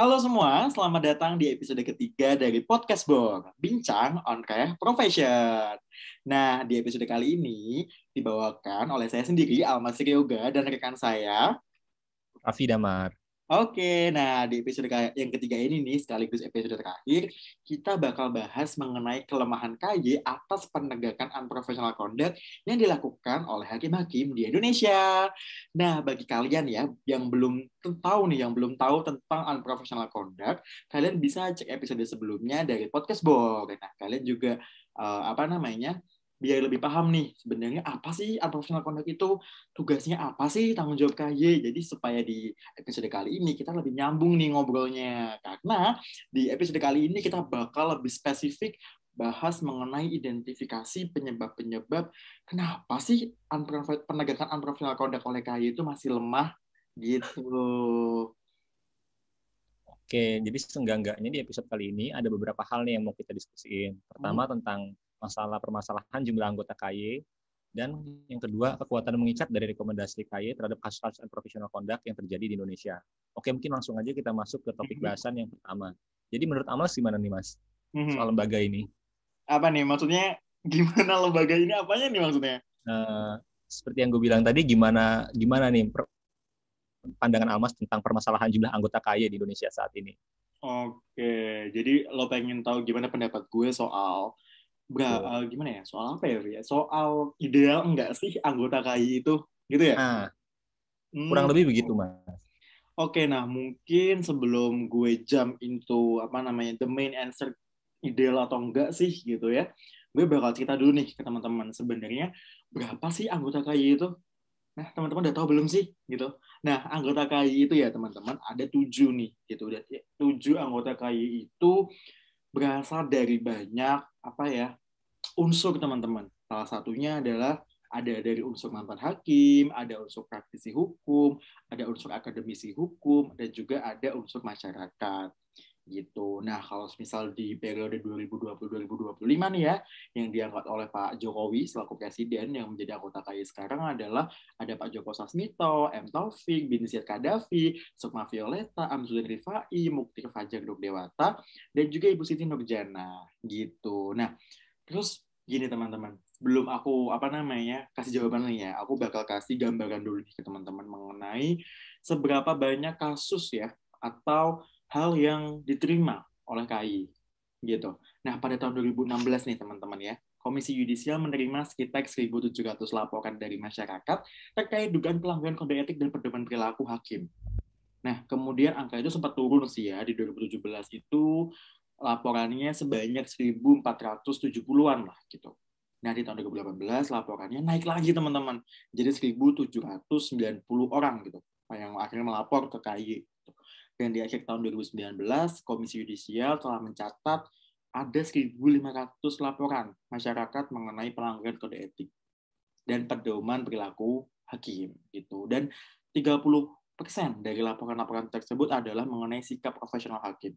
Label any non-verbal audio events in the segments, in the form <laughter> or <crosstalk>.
Halo semua, selamat datang di episode ketiga dari Podcast Bor, Bincang on Care Profession. Nah, di episode kali ini dibawakan oleh saya sendiri, Almas Yoga, dan rekan saya, Raffi Damar. Oke, nah di episode yang ketiga ini nih, sekaligus episode terakhir, kita bakal bahas mengenai kelemahan KY atas penegakan unprofessional conduct yang dilakukan oleh hakim-hakim di Indonesia. Nah, bagi kalian ya yang belum tahu nih, yang belum tahu tentang unprofessional conduct, kalian bisa cek episode sebelumnya dari podcast Bo. Nah, kalian juga uh, apa namanya? biar lebih paham nih sebenarnya apa sih unprofessional conduct itu tugasnya apa sih tanggung jawab KY jadi supaya di episode kali ini kita lebih nyambung nih ngobrolnya karena di episode kali ini kita bakal lebih spesifik bahas mengenai identifikasi penyebab-penyebab kenapa sih penegakan unprofessional conduct oleh KY itu masih lemah gitu Oke, jadi seenggak-enggaknya di episode kali ini ada beberapa hal nih yang mau kita diskusiin. Pertama hmm. tentang masalah permasalahan jumlah anggota KY, dan yang kedua, kekuatan mengikat dari rekomendasi KY terhadap kasus-kasus profesional conduct yang terjadi di Indonesia. Oke, mungkin langsung aja kita masuk ke topik mhm. bahasan yang pertama. Jadi menurut Amas gimana nih Mas mhm. soal lembaga ini? Apa nih maksudnya? Gimana lembaga ini? Apanya nih maksudnya? Uh, seperti yang gue bilang tadi, gimana gimana nih pandangan Amas tentang permasalahan jumlah anggota KY di Indonesia saat ini? Oke, jadi lo pengen tahu gimana pendapat gue soal Bra, uh, eh, gimana ya? Soal apa ya, ya? Soal ideal enggak sih anggota KI itu? Gitu ya? Nah, hmm. kurang lebih begitu, Mas. Oke, nah mungkin sebelum gue jump into apa namanya the main answer ideal atau enggak sih gitu ya, gue bakal cerita dulu nih ke teman-teman sebenarnya berapa sih anggota KI itu? Nah, teman-teman udah tahu belum sih gitu? Nah, anggota KI itu ya teman-teman ada tujuh nih gitu. Udah ya, tujuh anggota KI itu berasal dari banyak apa ya unsur teman-teman. Salah satunya adalah ada dari unsur mantan hakim, ada unsur praktisi hukum, ada unsur akademisi hukum, dan juga ada unsur masyarakat gitu. Nah, kalau misal di periode 2020-2025 nih ya, yang diangkat oleh Pak Jokowi selaku presiden yang menjadi anggota KAI sekarang adalah ada Pak Joko Sasmito, M. Taufik, Bin Syed Kadafi, Sukma Violeta, Amzulin Rifai, Mukti Fajar Dewata, dan juga Ibu Siti Nurjana gitu. Nah, terus gini teman-teman, belum aku apa namanya kasih jawaban nih ya. Aku bakal kasih gambaran dulu nih ke teman-teman mengenai seberapa banyak kasus ya atau hal yang diterima oleh KAI gitu. Nah, pada tahun 2016 nih teman-teman ya, Komisi Yudisial menerima sekitar 1.700 laporan dari masyarakat terkait dugaan pelanggaran kode etik dan pedoman perilaku hakim. Nah, kemudian angka itu sempat turun sih ya di 2017 itu laporannya sebanyak 1.470-an lah gitu. Nah, di tahun 2018 laporannya naik lagi teman-teman. Jadi 1.790 orang gitu yang akhirnya melapor ke KAI. Gitu dan di akhir tahun 2019, Komisi Yudisial telah mencatat ada 1.500 laporan masyarakat mengenai pelanggaran kode etik dan pedoman perilaku hakim gitu. Dan 30 persen dari laporan-laporan tersebut adalah mengenai sikap profesional hakim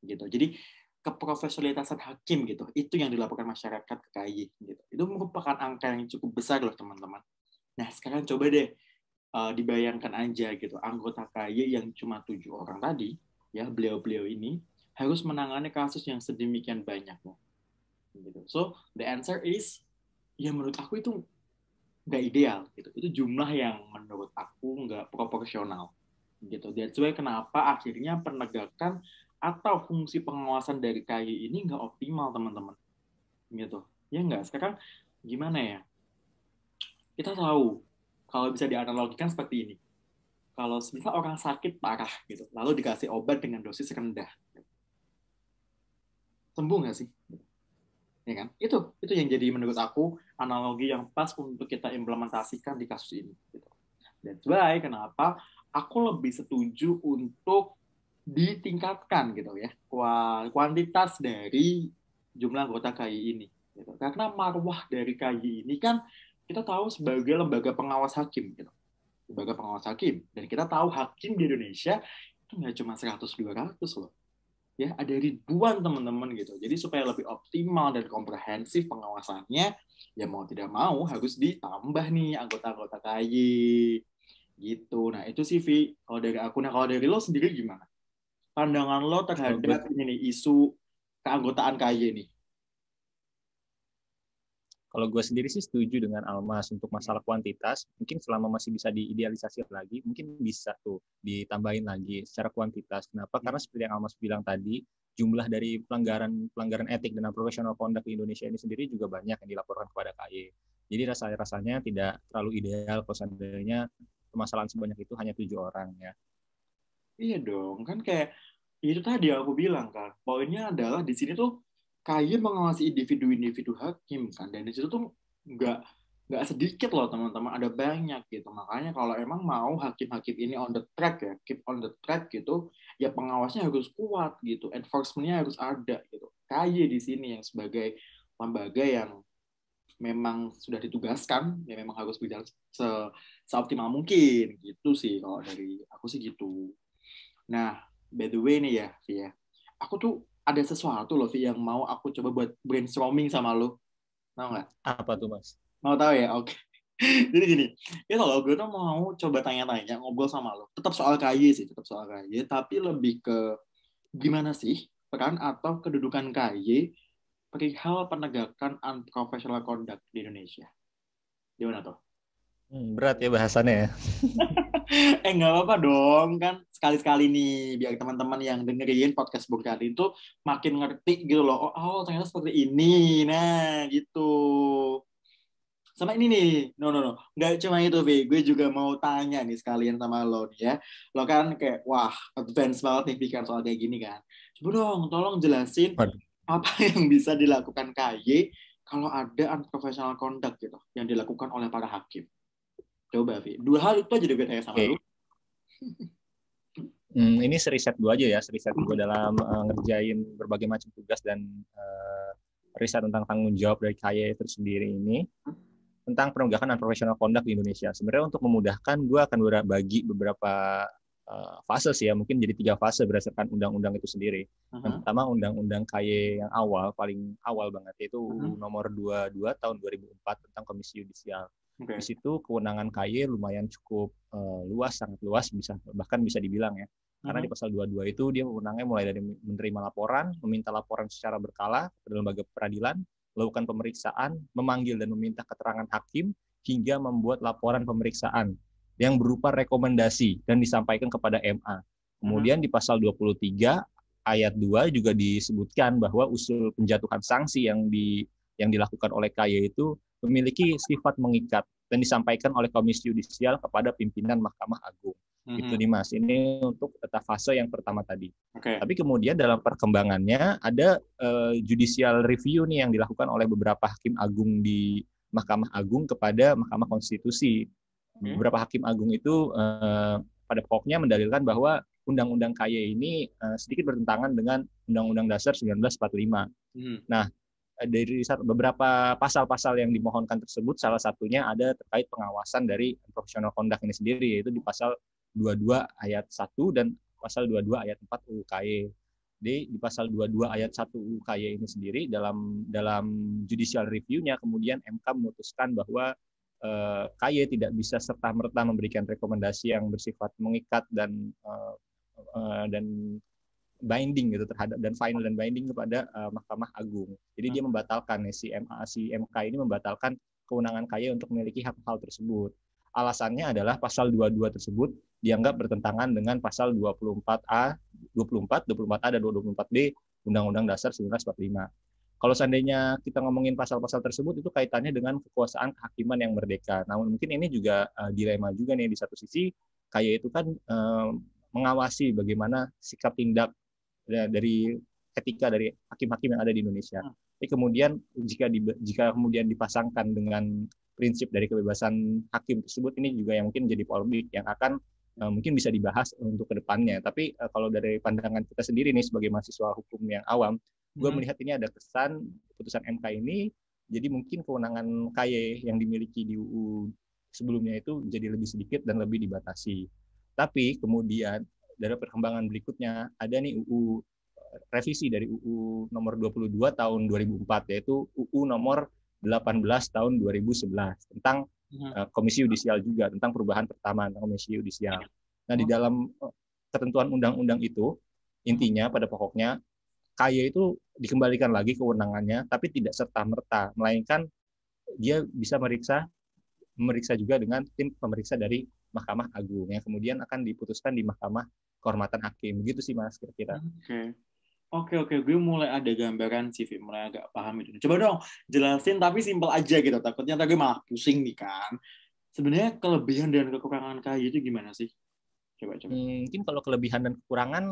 gitu. Jadi keprofesionalitasan hakim gitu itu yang dilaporkan masyarakat ke KAI gitu. Itu merupakan angka yang cukup besar loh teman-teman. Nah sekarang coba deh uh, dibayangkan aja gitu anggota KY yang cuma tujuh orang tadi ya beliau-beliau ini harus menangani kasus yang sedemikian banyaknya gitu so the answer is ya menurut aku itu nggak ideal gitu itu jumlah yang menurut aku nggak proporsional gitu that's why kenapa akhirnya penegakan atau fungsi pengawasan dari KY ini nggak optimal teman-teman gitu ya nggak sekarang gimana ya kita tahu kalau bisa dianalogikan seperti ini. Kalau misalnya orang sakit parah gitu, lalu dikasih obat dengan dosis rendah. Sembuh nggak sih? Ya kan? Itu itu yang jadi menurut aku analogi yang pas untuk kita implementasikan di kasus ini. Gitu. That's why kenapa aku lebih setuju untuk ditingkatkan gitu ya kuantitas dari jumlah anggota KI ini. Gitu. Karena marwah dari KI ini kan kita tahu sebagai lembaga pengawas hakim gitu. Lembaga pengawas hakim dan kita tahu hakim di Indonesia itu nggak cuma 100 200 loh. Ya, ada ribuan teman-teman gitu. Jadi supaya lebih optimal dan komprehensif pengawasannya, ya mau tidak mau harus ditambah nih anggota-anggota KY. Gitu. Nah, itu sih Vi, kalau dari aku. Nah, kalau dari lo sendiri gimana? Pandangan lo terhadap ini isu keanggotaan KY nih? Kalau gue sendiri sih setuju dengan Almas untuk masalah kuantitas, mungkin selama masih bisa diidealisasi lagi, mungkin bisa tuh ditambahin lagi secara kuantitas. Kenapa? Karena seperti yang Almas bilang tadi, jumlah dari pelanggaran pelanggaran etik dan profesional conduct di Indonesia ini sendiri juga banyak yang dilaporkan kepada KY. Jadi rasa rasanya tidak terlalu ideal kalau seandainya permasalahan sebanyak itu hanya tujuh orang ya. Iya dong, kan kayak itu tadi yang aku bilang kan. Poinnya adalah di sini tuh kayak mengawasi individu-individu hakim kan dan itu tuh nggak nggak sedikit loh teman-teman ada banyak gitu makanya kalau emang mau hakim-hakim ini on the track ya keep on the track gitu ya pengawasnya harus kuat gitu enforcementnya harus ada gitu kaye di sini yang sebagai lembaga yang memang sudah ditugaskan ya memang harus berjalan se seoptimal mungkin gitu sih kalau dari aku sih gitu nah by the way nih ya Via aku tuh ada sesuatu loh sih yang mau aku coba buat brainstorming sama lo. Mau nggak? Apa tuh mas? Mau tahu ya? Oke. Okay. <laughs> Jadi gini, ya kalau gue tuh mau coba tanya-tanya, ngobrol sama lo. Tetap soal KY sih, tetap soal KY, tapi lebih ke gimana sih peran atau kedudukan KY perihal penegakan unprofessional conduct di Indonesia. Gimana tuh? Hmm, berat ya bahasannya ya. <laughs> <laughs> eh nggak apa-apa dong kan sekali-sekali nih biar teman-teman yang dengerin podcast Kali itu makin ngerti gitu loh. Oh, oh ternyata seperti ini. Nah, gitu. Sama ini nih, no no no, nggak cuma itu, Vi. Gue juga mau tanya nih sekalian sama lo nih ya. Lo kan kayak wah advance banget nih pikiran soal kayak gini kan. Coba dong, tolong jelasin apa <laughs> yang bisa dilakukan KY kalau ada unprofessional conduct gitu yang dilakukan oleh para hakim. Coba, Vi. Dua hal itu aja deh gue sama okay. lu. <laughs> hmm, ini seriset gue aja ya, seriset gue dalam uh, ngerjain berbagai macam tugas dan uh, riset tentang tanggung jawab dari kaye itu sendiri ini tentang penegakan dan profesional conduct di Indonesia. Sebenarnya untuk memudahkan, gue akan bagi beberapa uh, fase sih ya, mungkin jadi tiga fase berdasarkan undang-undang itu sendiri. Uh-huh. Yang pertama undang-undang kaye yang awal, paling awal banget, yaitu uh-huh. nomor 22 tahun 2004 tentang Komisi Yudisial. Okay. Di situ kewenangan KY lumayan cukup uh, luas, sangat luas, bisa bahkan bisa dibilang ya. Karena uh-huh. di mhm. pasal 22 itu dia kewenangannya mulai dari menerima laporan, meminta laporan secara berkala kepada lembaga peradilan, melakukan pemeriksaan, memanggil dan meminta keterangan hakim, hingga membuat laporan pemeriksaan yang berupa rekomendasi dan disampaikan kepada MA. Kemudian mhm. di pasal 23 ayat 2 juga disebutkan bahwa usul penjatuhan sanksi yang di yang dilakukan oleh KY itu memiliki sifat mengikat dan disampaikan oleh Komisi Yudisial kepada pimpinan Mahkamah Agung. Mm -hmm. Itu Mas, Ini untuk fase yang pertama tadi. Okay. Tapi kemudian dalam perkembangannya ada uh, judicial review nih yang dilakukan oleh beberapa hakim agung di Mahkamah Agung kepada Mahkamah Konstitusi. Okay. Beberapa hakim agung itu uh, pada pokoknya mendalilkan bahwa Undang-Undang KY ini uh, sedikit bertentangan dengan Undang-Undang Dasar 1945. Mm hmm. Nah, Eh, dari beberapa pasal-pasal yang dimohonkan tersebut salah satunya ada terkait pengawasan dari profesional conduct ini sendiri yaitu di pasal 22 ayat 1 dan pasal 22 ayat 4 UKY. Jadi di pasal 22 ayat 1 UKY ini sendiri dalam dalam judicial review-nya kemudian MK memutuskan bahwa eh, KY tidak bisa serta merta memberikan rekomendasi yang bersifat mengikat dan eh, eh dan binding gitu terhadap dan final dan binding kepada uh, Mahkamah Agung. Jadi hmm. dia membatalkan ya, si, MA, si MK ini membatalkan kewenangan KY untuk memiliki hak hal tersebut. Alasannya adalah pasal 22 tersebut dianggap bertentangan dengan pasal 24A, 24, 24A dan 24B Undang-Undang Dasar 1945. Kalau seandainya kita ngomongin pasal-pasal tersebut itu kaitannya dengan kekuasaan kehakiman yang merdeka. Namun mungkin ini juga uh, dilema juga nih di satu sisi kayak itu kan uh, mengawasi bagaimana sikap tindak Ya, dari etika dari hakim-hakim yang ada di Indonesia. Hmm. Tapi kemudian jika di, jika kemudian dipasangkan dengan prinsip dari kebebasan hakim tersebut ini juga yang mungkin jadi polemik yang akan uh, mungkin bisa dibahas untuk kedepannya. Tapi uh, kalau dari pandangan kita sendiri nih sebagai mahasiswa hukum yang awam, gue hmm. melihat ini ada kesan putusan MK ini jadi mungkin kewenangan KY yang dimiliki di UU sebelumnya itu jadi lebih sedikit dan lebih dibatasi. Tapi kemudian dari perkembangan berikutnya ada nih UU revisi dari UU nomor 22 tahun 2004 yaitu UU nomor 18 tahun 2011 tentang uh, komisi yudisial juga tentang perubahan pertama tentang komisi yudisial. Iya. Nah, di dalam eh, ketentuan undang-undang itu intinya pada pokoknya KY itu dikembalikan lagi kewenangannya tapi tidak serta merta melainkan dia bisa meriksa memeriksa juga dengan tim pemeriksa dari Mahkamah Agung yang kemudian akan diputuskan di Mahkamah kehormatan hakim begitu sih mas kira-kira oke okay. Oke okay, oke, okay. gue mulai ada gambaran sih, mulai agak paham itu. Coba dong jelasin tapi simpel aja gitu, takutnya tadi malah pusing nih kan. Sebenarnya kelebihan dan kekurangan kayu itu gimana sih? Coba coba. Hmm, mungkin kalau kelebihan dan kekurangan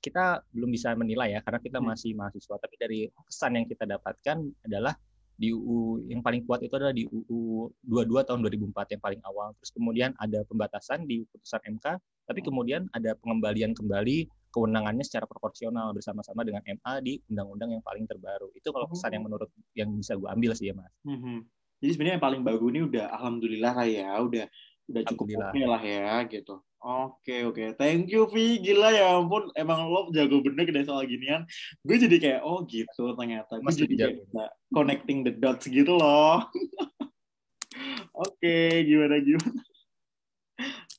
kita belum bisa menilai ya, karena kita hmm. masih mahasiswa. Tapi dari kesan yang kita dapatkan adalah di UU yang paling kuat itu adalah di UU 22 tahun 2004 yang paling awal. Terus kemudian ada pembatasan di putusan MK, tapi hmm. kemudian ada pengembalian kembali kewenangannya secara proporsional bersama-sama dengan MA di undang-undang yang paling terbaru. Itu kalau kesan yang oh. menurut yang bisa gue ambil sih ya mas. Mm Jadi sebenarnya yang paling baru ini udah alhamdulillah lah ya, udah udah cukup oke lah ya gitu. Oke okay, oke, okay. thank you Vi, gila ya ampun, emang lo jago bener deh soal ginian. Gue jadi kayak oh gitu ternyata, gue jadi kayak connecting the dots gitu loh. <laughs> oke, okay, gimana gimana.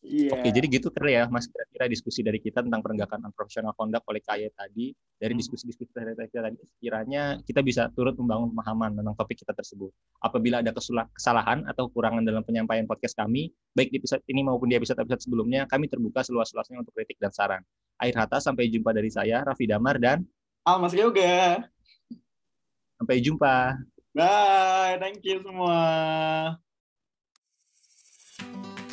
Yeah. Oke, jadi gitu kira ya, Mas kira-kira diskusi dari kita tentang penegakan profesional conduct oleh KAY tadi, dari hmm. diskusi-diskusi dari kita tadi, kiranya kita bisa turut membangun pemahaman tentang topik kita tersebut. Apabila ada kesalahan atau kekurangan dalam penyampaian podcast kami, baik di episode ini maupun di episode-episode sebelumnya, kami terbuka seluas-luasnya untuk kritik dan saran. Akhir kata, sampai jumpa dari saya, Raffi Damar, dan... Almas Yoga. Sampai jumpa. Bye, thank you semua.